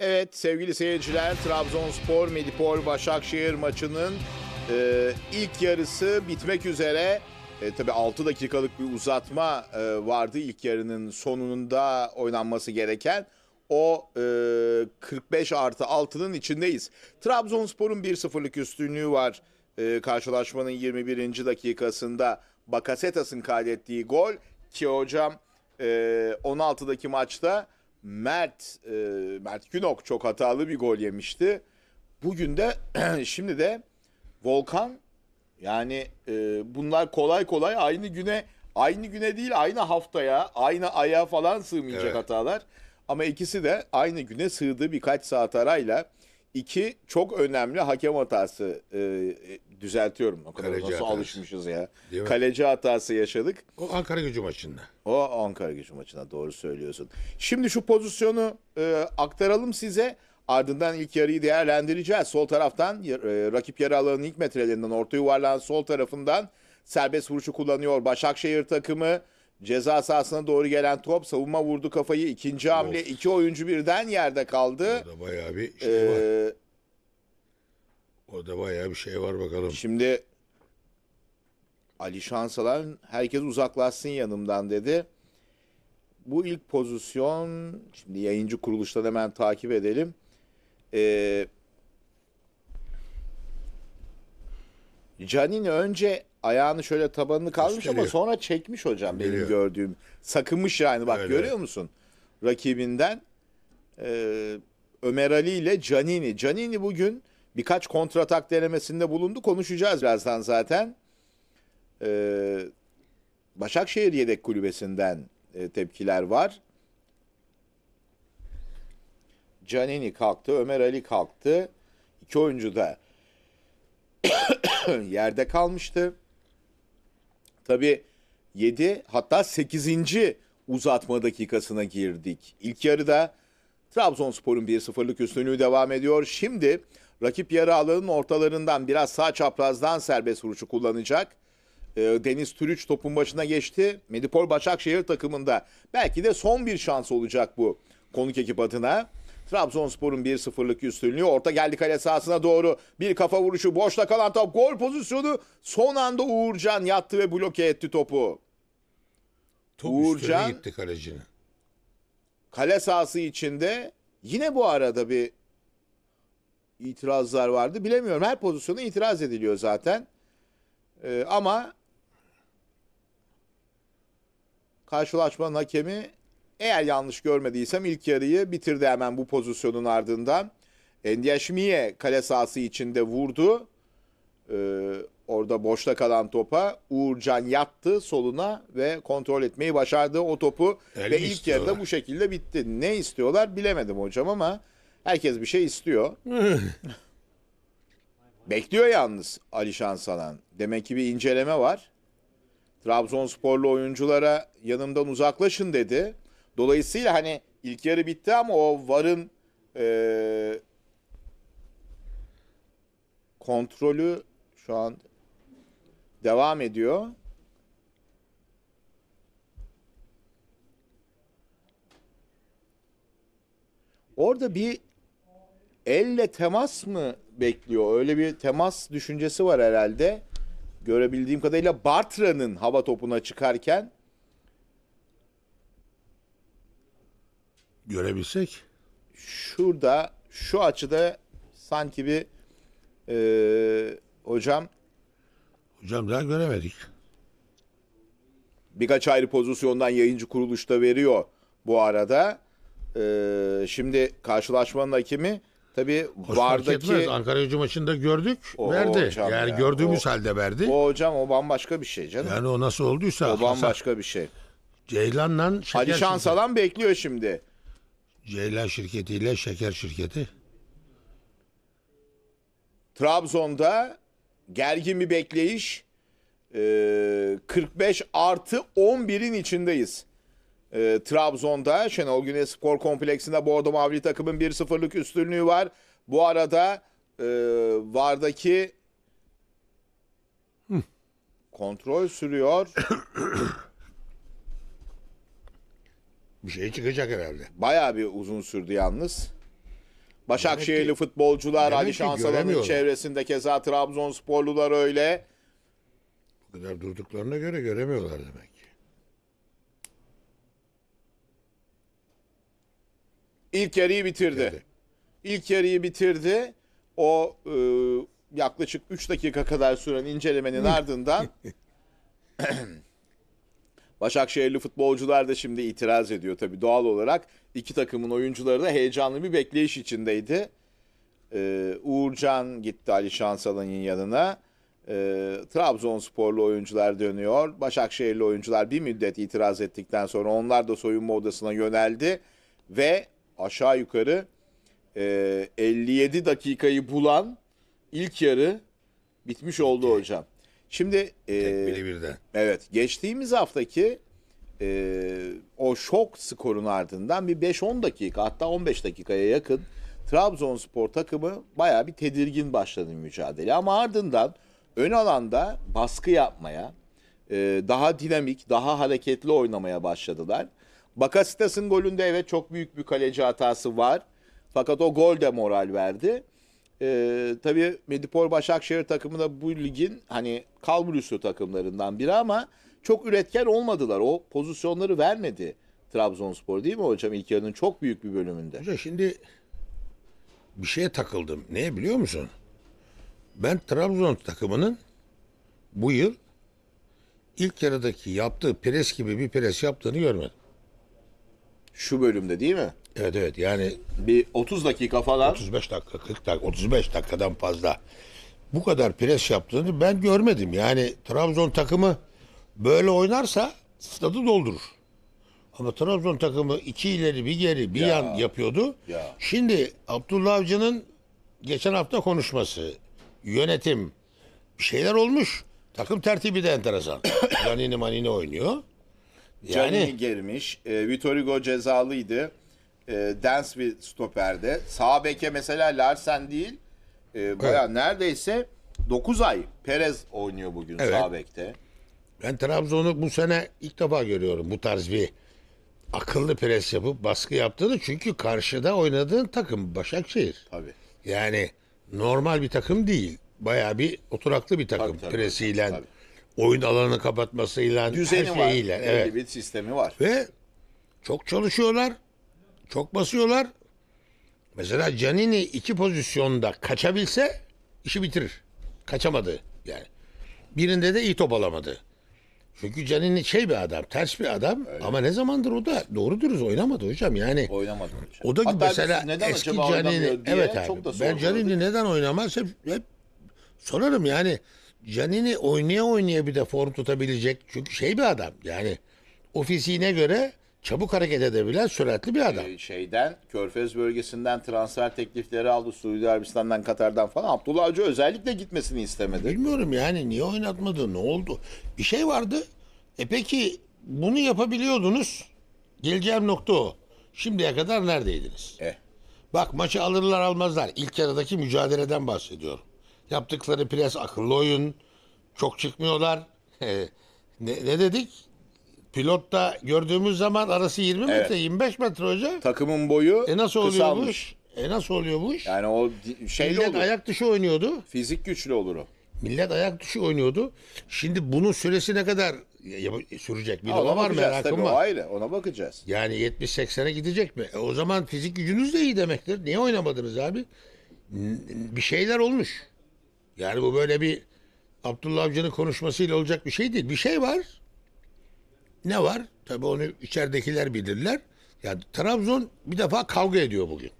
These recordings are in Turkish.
Evet sevgili seyirciler Trabzonspor Medipol Başakşehir maçının e, ilk yarısı bitmek üzere. E, tabii 6 dakikalık bir uzatma e, vardı ilk yarının sonunda oynanması gereken. O e, 45 artı 6'nın içindeyiz. Trabzonspor'un 1-0'lık üstünlüğü var. E, karşılaşmanın 21. dakikasında Bakasetas'ın kaydettiği gol ki hocam e, 16'daki maçta Mert e, Mert Günok çok hatalı bir gol yemişti. Bugün de şimdi de Volkan yani e, bunlar kolay kolay aynı güne aynı güne değil aynı haftaya aynı aya falan sığmayacak evet. hatalar. Ama ikisi de aynı güne sığdı birkaç saat arayla. İki çok önemli hakem hatası e, e, düzeltiyorum. O kadar Kaleci nasıl hatası. alışmışız ya. Kaleci hatası yaşadık. O Ankara gücü maçında. O Ankara gücü maçında. doğru söylüyorsun. Şimdi şu pozisyonu e, aktaralım size. Ardından ilk yarıyı değerlendireceğiz. Sol taraftan e, rakip yarı alanının ilk metrelerinden orta yuvarlağın sol tarafından serbest vuruşu kullanıyor Başakşehir takımı. Ceza sahasına doğru gelen top savunma vurdu kafayı. ikinci hamle iki oyuncu birden yerde kaldı. O da bayağı bir şey ee, var. O da bayağı bir şey var bakalım. şimdi Ali Şansalan herkes uzaklaşsın yanımdan dedi. Bu ilk pozisyon şimdi yayıncı kuruluştan hemen takip edelim. Ee, Canini önce ayağını şöyle tabanını kalmış ama sonra çekmiş hocam benim Geliyor. gördüğüm. Sakınmış yani bak Öyle. görüyor musun? Rakibinden e, Ömer Ali ile Canini. Canini bugün birkaç kontratak denemesinde bulundu. Konuşacağız birazdan zaten. E, Başakşehir yedek kulübesinden e, tepkiler var. Canini kalktı, Ömer Ali kalktı. İki oyuncu da yerde kalmıştı. Tabii 7 hatta 8. uzatma dakikasına girdik. İlk yarıda Trabzonspor'un 1-0'lık üstünlüğü devam ediyor. Şimdi rakip yarı alanın ortalarından biraz sağ çaprazdan serbest vuruşu kullanacak. Ee, Deniz Türüç topun başına geçti. Medipol Başakşehir takımında belki de son bir şans olacak bu konuk ekip adına. Trabzonspor'un 1-0'lık üstünlüğü orta geldi kale sahasına doğru. Bir kafa vuruşu boşta kalan top gol pozisyonu son anda Uğurcan yattı ve bloke etti topu. Top Uğurcan gitti kalecine. Kale sahası içinde yine bu arada bir itirazlar vardı. Bilemiyorum her pozisyona itiraz ediliyor zaten. Ee, ama karşılaşmanın hakemi eğer yanlış görmediysem ilk yarıyı bitirdi hemen bu pozisyonun ardından. Endiaşmiye kale sahası içinde vurdu. Ee, orada boşta kalan topa Uğurcan yattı soluna ve kontrol etmeyi başardı o topu. El ve ilk istiyorlar. yarıda bu şekilde bitti. Ne istiyorlar bilemedim hocam ama herkes bir şey istiyor. Bekliyor yalnız Alişan salan Demek ki bir inceleme var. Trabzonsporlu oyunculara yanımdan uzaklaşın dedi. Dolayısıyla hani ilk yarı bitti ama o VAR'ın e, kontrolü şu an devam ediyor. Orada bir elle temas mı bekliyor? Öyle bir temas düşüncesi var herhalde. Görebildiğim kadarıyla Bartra'nın hava topuna çıkarken görebilsek. Şurada şu açıda sanki bir e, hocam hocam daha göremedik. Birkaç ayrı pozisyondan yayıncı kuruluşta veriyor bu arada. E, şimdi karşılaşmanın hakimi tabii Hoş vardaki etmez. Ankara gücü maçında gördük, o, verdi. O yani ya. gördüğümüz o, halde verdi. O hocam o bambaşka bir şey canım. Yani o nasıl olduysa o bambaşka bir şey. Ceylan'la Ali Şansalan bekliyor şimdi. Ceylan şirketi ile şeker şirketi. Trabzon'da gergin bir bekleyiş. Ee, 45 artı 11'in içindeyiz. Ee, Trabzon'da Şenol Güneş Spor Kompleksi'nde Bordo Mavili takımın 1-0'lık üstünlüğü var. Bu arada e, Var'daki kontrol sürüyor. Bir şey çıkacak herhalde. Bayağı bir uzun sürdü yalnız. Başakşehirli futbolcular Ali ki Şansalan'ın göremiyorlar. çevresinde keza Trabzonsporlular öyle. Bu kadar durduklarına göre göremiyorlar demek ki. İlk yarıyı bitirdi. Bitirdi. İlk yarıyı bitirdi. O e, yaklaşık 3 dakika kadar süren incelemenin ardından Başakşehirli futbolcular da şimdi itiraz ediyor tabii doğal olarak. iki takımın oyuncuları da heyecanlı bir bekleyiş içindeydi. Ee, Uğurcan gitti Ali Şansalan'ın yanına. Ee, Trabzonsporlu oyuncular dönüyor. Başakşehirli oyuncular bir müddet itiraz ettikten sonra onlar da soyunma odasına yöneldi. Ve aşağı yukarı e, 57 dakikayı bulan ilk yarı bitmiş oldu hocam. Şimdi e, birden. Evet geçtiğimiz haftaki e, o şok skorun ardından bir 5-10 dakika hatta 15 dakikaya yakın Trabzonspor takımı baya bir tedirgin başladı mücadele. Ama ardından ön alanda baskı yapmaya, e, daha dinamik, daha hareketli oynamaya başladılar. Bakasitas'ın golünde evet çok büyük bir kaleci hatası var. Fakat o gol de moral verdi. Ee, tabii Medipol Başakşehir takımı da bu ligin hani kalbulüsü takımlarından biri ama çok üretken olmadılar. O pozisyonları vermedi Trabzonspor değil mi hocam İlk yarının çok büyük bir bölümünde. Hocam şimdi bir şeye takıldım. Ne biliyor musun? Ben Trabzon takımının bu yıl ilk yarıdaki yaptığı pres gibi bir pres yaptığını görmedim. Şu bölümde değil mi? Evet evet yani Bir 30 dakika falan. 35 dakika 40 dakika 35 dakikadan fazla bu kadar pres yaptığını ben görmedim. Yani Trabzon takımı böyle oynarsa stadı doldurur. Ama Trabzon takımı iki ileri bir geri bir Ya. yan yapıyordu. Ya. Şimdi Abdullah Avcı'nın geçen hafta konuşması, yönetim bir şeyler olmuş. Takım tertibi de enteresan. Danini manini oynuyor. Yani. Canini girmiş. E, Vitor Hugo cezalıydı. E, ee, Dance bir stoperde. Sağ beke mesela Larsen değil. E, ee, baya evet. neredeyse 9 ay Perez oynuyor bugün evet. sağ bekte. Ben Trabzon'u bu sene ilk defa görüyorum bu tarz bir akıllı pres yapıp baskı yaptığını çünkü karşıda oynadığın takım Başakşehir. Tabii. Yani normal bir takım değil. Bayağı bir oturaklı bir takım tabii, tabii, presiyle tabii oyun alanını kapatmasıyla Düzeni her şeyiyle. var. Evet. bir sistemi var. Ve çok çalışıyorlar. Çok basıyorlar. Mesela Canini iki pozisyonda kaçabilse işi bitirir. Kaçamadı yani. Birinde de iyi top alamadı. Çünkü Canini şey bir adam, ters bir adam Öyle. ama ne zamandır o da doğru dürüst oynamadı hocam yani. Oynamadı hocam. O da Hatta mesela neden eski Canini evet abi. çok da Ben Canini neden oynamaz hep, hep sorarım yani. Canini oynaya oynaya bir de form tutabilecek. Çünkü şey bir adam yani ofisine göre çabuk hareket edebilen süratli bir adam. Ee, şeyden Körfez bölgesinden transfer teklifleri aldı. Suudi Arabistan'dan Katar'dan falan. Abdullah Avcı özellikle gitmesini istemedi. Bilmiyorum yani niye oynatmadı ne oldu? Bir şey vardı. E peki bunu yapabiliyordunuz. Geleceğim nokta o. Şimdiye kadar neredeydiniz? Eh. Bak maçı alırlar almazlar. İlk yarıdaki mücadeleden bahsediyorum. Yaptıkları pres akıllı oyun. Çok çıkmıyorlar. ne, ne dedik? da gördüğümüz zaman arası 20 Evet. metre 25 metre hoca. Takımın boyu E nasıl oluyor bu kısalmış. iş? E nasıl oluyor bu Yani o di- şey Millet olur. ayak dışı oynuyordu. Fizik güçlü olur o. Millet ayak dışı oynuyordu. Şimdi bunun süresi ne kadar sürecek? Bir de ona var bakacağız tabii, merakım o var. ayrı. Ona bakacağız. Yani 70-80'e gidecek mi? E o zaman fizik gücünüz de iyi demektir. Niye oynamadınız abi? Bir şeyler olmuş. Yani bu böyle bir Abdullah Avcı'nın konuşmasıyla olacak bir şey değil. Bir şey var. Ne var? Tabii onu içeridekiler bilirler. Yani Trabzon bir defa kavga ediyor bugün.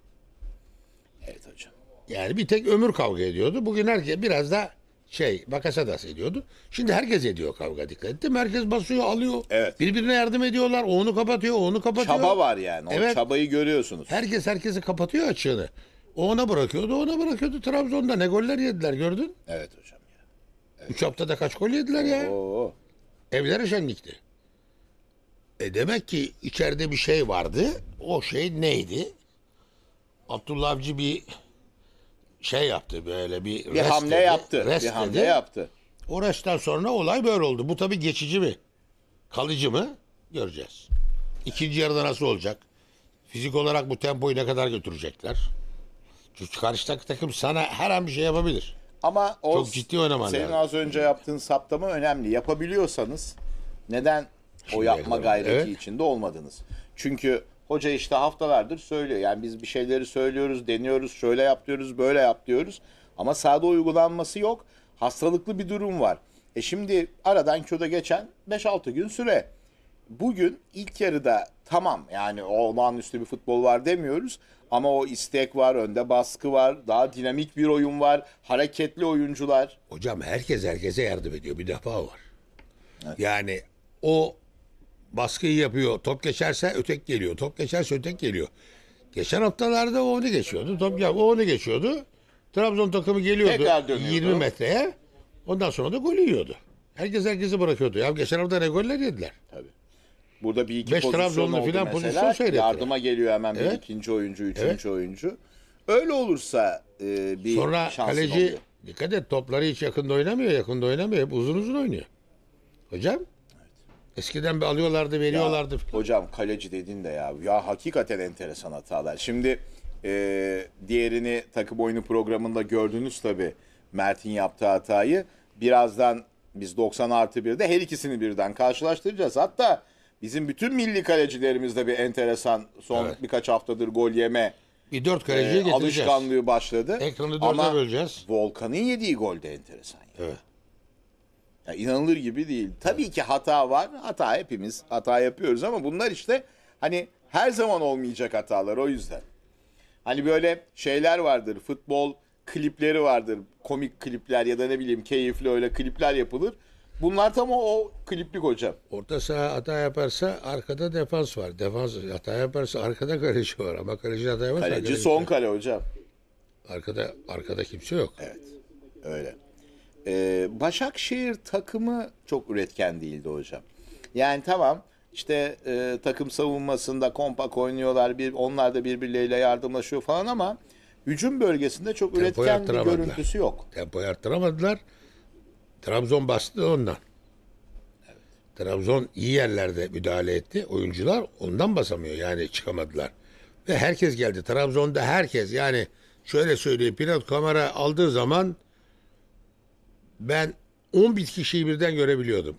Evet hocam. Yani bir tek ömür kavga ediyordu. Bugün herkes biraz da şey da ediyordu. Şimdi herkes ediyor kavga dikkat ettim. Herkes basıyor alıyor. Evet. Birbirine yardım ediyorlar. O onu kapatıyor, onu kapatıyor. Çaba var yani. Evet. çabayı görüyorsunuz. Herkes herkesi kapatıyor açığını. O ona bırakıyordu, ona bırakıyordu. Trabzon'da ne goller yediler gördün? Evet hocam ya. Evet. Üç haftada kaç gol yediler ya? Oo. Evlere şenlikti. E demek ki içeride bir şey vardı. O şey neydi? Abdullah Avcı bir şey yaptı böyle bir bir rest hamle dedi, yaptı. Rest bir dedi. hamle yaptı. O restten sonra olay böyle oldu. Bu tabii geçici mi? Kalıcı mı? Göreceğiz. İkinci yarıda nasıl olacak? Fizik olarak bu tempoyu ne kadar götürecekler? Çünkü karşıdaki takım sana her an bir şey yapabilir. Ama o Çok ciddi oynamalı. senin lazım. az önce yaptığın saptama önemli. Yapabiliyorsanız neden o yapma gayreti Evet. içinde olmadınız? Çünkü hoca işte haftalardır söylüyor. Yani biz bir şeyleri söylüyoruz, deniyoruz, şöyle yap diyoruz, böyle yap diyoruz. Ama sahada uygulanması yok. Hastalıklı bir durum var. E şimdi aradan köde geçen 5-6 gün süre bugün ilk yarıda tamam yani o olağanüstü bir futbol var demiyoruz. Ama o istek var, önde baskı var, daha dinamik bir oyun var, hareketli oyuncular. Hocam herkes herkese yardım ediyor. Bir defa var. Evet. Yani o baskıyı yapıyor. Top geçerse ötek geliyor. Top geçerse ötek geliyor. Geçen haftalarda o onu geçiyordu. Top ya o onu geçiyordu. Trabzon takımı geliyordu 20 metreye. Ondan sonra da gol yiyordu. Herkes herkesi bırakıyordu. Ya geçen hafta ne goller yediler. Tabii. Burada bir iki Beş pozisyon oldu falan mesela. Pozisyon yardıma geliyor hemen bir ikinci oyuncu, üçüncü Evet. oyuncu. Öyle olursa e, bir Sonra şansın kaleci oluyor. dikkat et topları hiç yakında oynamıyor. Yakında oynamıyor. Hep uzun uzun oynuyor. Hocam. Eskiden bir alıyorlardı, Ya, veriyorlardı. Hocam kaleci dedin de ya. Ya hakikaten enteresan hatalar. Şimdi e, diğerini takım oyunu programında gördünüz tabi Mert'in yaptığı hatayı. Birazdan biz 90 artı 1'de her ikisini birden karşılaştıracağız. Hatta Bizim bütün milli kalecilerimizde bir enteresan son Evet. birkaç haftadır gol yeme Bir dört kaleciyi e, alışkanlığı başladı. Ekranı dörde böleceğiz. Volkan'ın yediği gol de enteresan. ya. Evet. Ya inanılır gibi değil. Tabii ki hata var. Hata hepimiz hata yapıyoruz ama bunlar işte hani her zaman olmayacak hatalar o yüzden. Hani böyle şeyler vardır. Futbol klipleri vardır. Komik klipler ya da ne bileyim keyifli öyle klipler yapılır. Bunlar tam o, o kliplik hocam. Orta saha hata yaparsa arkada defans var. Defans hata yaparsa arkada kaleci var ama kaleci hata yaparsa kaleci, kaleci son kale hocam. Arkada arkada kimse yok. Evet. Öyle. Ee, Başakşehir takımı çok üretken değildi hocam. Yani tamam işte e, takım savunmasında kompak oynuyorlar. Bir, onlar da birbirleriyle yardımlaşıyor falan ama hücum bölgesinde çok Tempoyu üretken bir görüntüsü yok. Tempoyu arttıramadılar. Trabzon bastı ondan. Evet. Trabzon iyi yerlerde müdahale etti. Oyuncular ondan basamıyor yani çıkamadılar. Ve herkes geldi. Trabzon'da herkes yani şöyle söyleyeyim pilot kamera aldığı zaman ben 11 kişiyi birden görebiliyordum.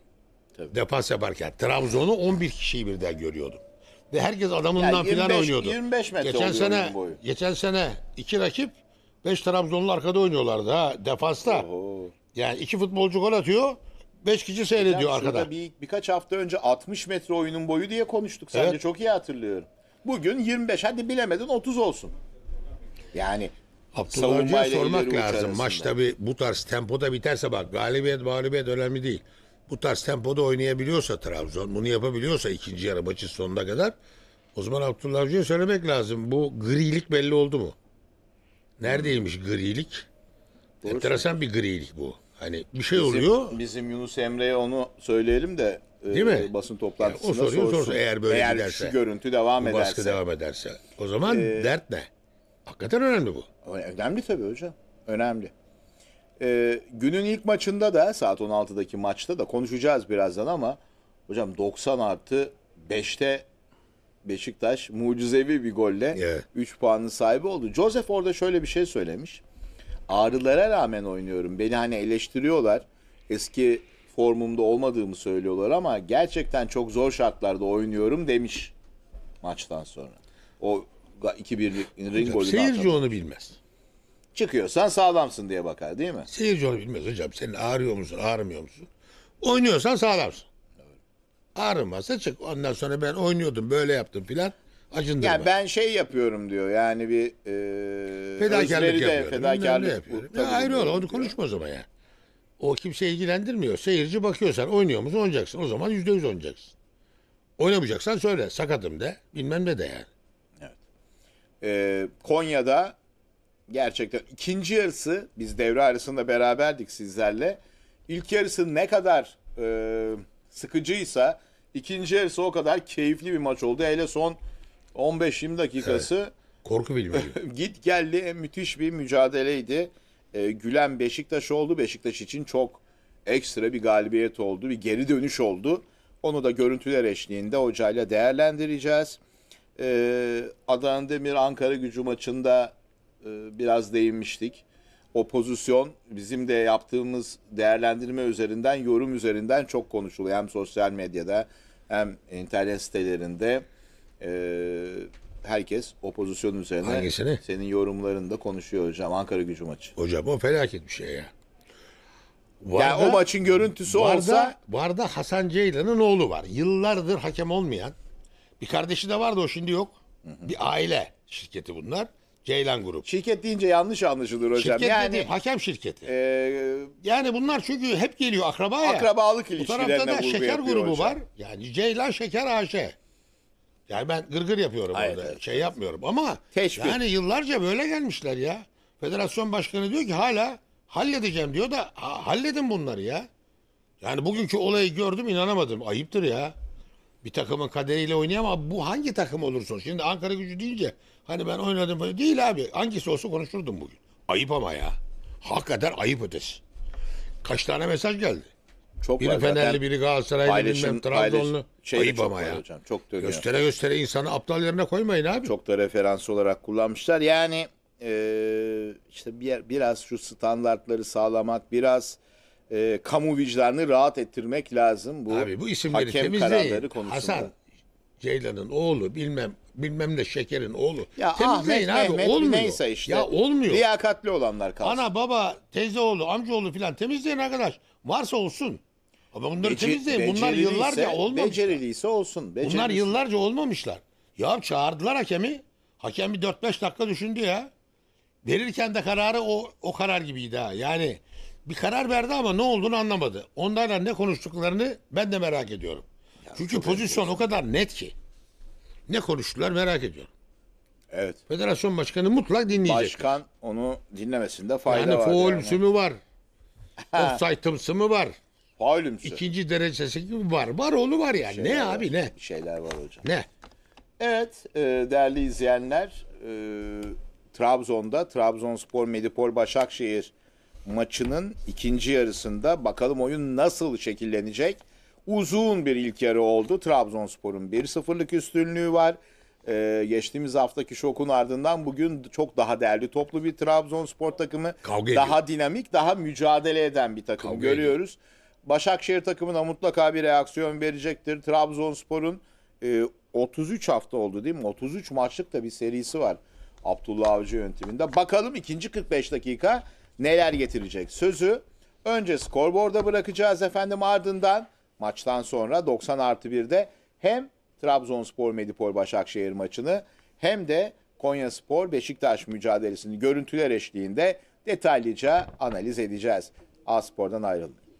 Tabii. Defans yaparken. Trabzon'u 11 kişiyi birden görüyordum. Ve herkes adamından yani 25, falan oynuyordu. 25 metre geçen sene, boyu. Geçen sene iki rakip 5 Trabzonlu arkada oynuyorlardı ha defasta. Oho. Yani iki futbolcu gol atıyor. Beş kişi seyrediyor Hocam, şurada arkada. Bir, birkaç hafta önce 60 metre oyunun boyu diye konuştuk. Sen Evet. çok iyi hatırlıyorum. Bugün 25 hadi bilemedin 30 olsun. Yani Abdullah sormak lazım. Maç tabi bu tarz tempoda biterse bak galibiyet mağlubiyet önemli değil. Bu tarz tempoda oynayabiliyorsa Trabzon bunu yapabiliyorsa ikinci yarı maçın sonuna kadar o zaman Abdullah söylemek lazım. Bu grilik belli oldu mu? Neredeymiş grilik? Doğru Enteresan bir grilik bu. Hani bir şey Bizim- oluyor. Bizim Yunus Emre'ye onu söyleyelim de e, mi? basın toplantısında Yani o soruyu sorsun. sorsun, eğer böyle giderse. şu görüntü devam bu baskı ederse. devam ederse. O zaman e, dert ne? Hakikaten önemli bu. Önemli tabii hocam. Önemli. Ee, günün ilk maçında da saat 16'daki maçta da konuşacağız birazdan ama hocam 90 artı 5'te Beşiktaş mucizevi bir golle Evet. 3 puanın sahibi oldu. Joseph orada şöyle bir şey söylemiş ağrılara rağmen oynuyorum. Beni hani eleştiriyorlar. Eski formumda olmadığımı söylüyorlar ama gerçekten çok zor şartlarda oynuyorum demiş maçtan sonra. O 2-1'lik ring golü Seyirci onu bilmez. Çıkıyorsan sağlamsın diye bakar değil mi? Seyirci onu bilmez hocam. Senin ağrıyor musun, ağrımıyor musun? Oynuyorsan sağlamsın. Ağrımasa çık. Ondan sonra ben oynuyordum, böyle yaptım filan acındırma. Yani ben şey yapıyorum diyor yani bir e, fedakarlık de fedakarlık ne yapıyorum. Ya ayrı ol onu konuşma o zaman ya. O kimse ilgilendirmiyor. Seyirci bakıyor sen oynuyor musun oynayacaksın. O zaman yüzde yüz oynayacaksın. Oynamayacaksan söyle sakatım de bilmem ne de yani. Evet. Ee, Konya'da gerçekten ikinci yarısı biz devre arasında beraberdik sizlerle. İlk yarısı ne kadar e, sıkıcıysa ikinci yarısı o kadar keyifli bir maç oldu. Hele son 15-20 dakikası evet. korku filmi git geldi e, müthiş bir mücadeleydi. E, gülen Beşiktaş oldu. Beşiktaş için çok ekstra bir galibiyet oldu. Bir geri dönüş oldu. Onu da görüntüler eşliğinde hocayla değerlendireceğiz. E, Adana Demir Ankara gücü maçında e, biraz değinmiştik. O pozisyon bizim de yaptığımız değerlendirme üzerinden, yorum üzerinden çok konuşuluyor. Hem sosyal medyada hem internet sitelerinde e, herkes o üzerine Hangisini? senin yorumlarında konuşuyor hocam Ankara gücü maçı. Hocam o felaket bir şey ya. Varda, yani o maçın görüntüsü varda, olsa... Varda Hasan Ceylan'ın oğlu var. Yıllardır hakem olmayan. Bir kardeşi de vardı o şimdi yok. Hı hı. Bir aile şirketi bunlar. Ceylan Grup. Şirket deyince yanlış anlaşılır hocam. Şirket yani, dediğim hakem şirketi. E, yani bunlar çünkü hep geliyor akraba ya. Akrabalık ilişkilerine Bu tarafta da şeker grubu hocam. var. Yani Ceylan Şeker AŞ. Yani ben gırgır yapıyorum Hayır, orada. evet, şey yapmıyorum ama Teşvik. yani yıllarca böyle gelmişler ya. Federasyon başkanı diyor ki hala halledeceğim diyor da ha- halledin bunları ya. Yani bugünkü olayı gördüm inanamadım. Ayıptır ya. Bir takımın kaderiyle oynayamam. ama bu hangi takım olursa olsun. Şimdi Ankara gücü deyince hani ben oynadım böyle değil abi. Hangisi olsa konuşurdum bugün. Ayıp ama ya. Hakikaten ayıp ötesi. Kaç tane mesaj geldi. Çok biri var Fenerli, zaten. biri Galatasaraylı, paylaşım, bilmem Trabzonlu. Paylaşım, Ayıp ama ya. Hocam, çok dönüyor. Göstere göstere insanı aptal yerine koymayın abi. Çok da referans olarak kullanmışlar. Yani e, işte bir, biraz şu standartları sağlamak, biraz e, kamu vicdanını rahat ettirmek lazım. Bu abi bu isimleri hakem temizleyin. Konusunda. Hasan Ceylan'ın oğlu bilmem bilmem ne şekerin oğlu. Ya ah, Temizleyin Ahmet, abi Mehmet, olmuyor. Neyse işte. Ya olmuyor. Liyakatli olanlar kalsın. Ana baba teyze oğlu amca oğlu filan temizleyin arkadaş. Varsa olsun. Ama bunları Bece- temizleyin. Bunlar yıllarca olmamışlar. Beceriliyse olsun. Bunlar yıllarca olmamışlar. Ya çağırdılar hakemi. Hakem bir 4-5 dakika düşündü ya. Verirken de kararı o, o karar gibiydi ha. Yani bir karar verdi ama ne olduğunu anlamadı. Onlarla ne konuştuklarını ben de merak ediyorum. Çünkü pozisyon o kadar net ki. Ne konuştular merak ediyorum. Evet. Federasyon başkanı mutlak dinleyecek. Başkan onu dinlemesinde fayda yani var. faul yani. sümü var. Offside tımsı mı var? Faulümsü. İkinci derecesi gibi var. Var oğlu var yani. Şeyler ne var. abi ne? Şeyler var hocam. Ne? Evet e, değerli izleyenler e, Trabzon'da Trabzonspor Medipol Başakşehir maçının ikinci yarısında bakalım oyun nasıl şekillenecek. Uzun bir ilk yarı oldu. Trabzonspor'un 1-0'lık üstünlüğü var. Ee, geçtiğimiz haftaki şokun ardından bugün çok daha değerli toplu bir Trabzonspor takımı. Kavga daha dinamik, daha mücadele eden bir takım Kavga görüyoruz. Ediyor. Başakşehir takımına mutlaka bir reaksiyon verecektir. Trabzonspor'un e, 33 hafta oldu değil mi? 33 maçlık da bir serisi var Abdullah Avcı yönteminde. Bakalım ikinci 45 dakika neler getirecek? Sözü önce skorborda bırakacağız efendim ardından maçtan sonra 90 artı 1'de hem Trabzonspor Medipol Başakşehir maçını hem de Konya Spor Beşiktaş mücadelesini görüntüler eşliğinde detaylıca analiz edeceğiz. A Spor'dan ayrılın.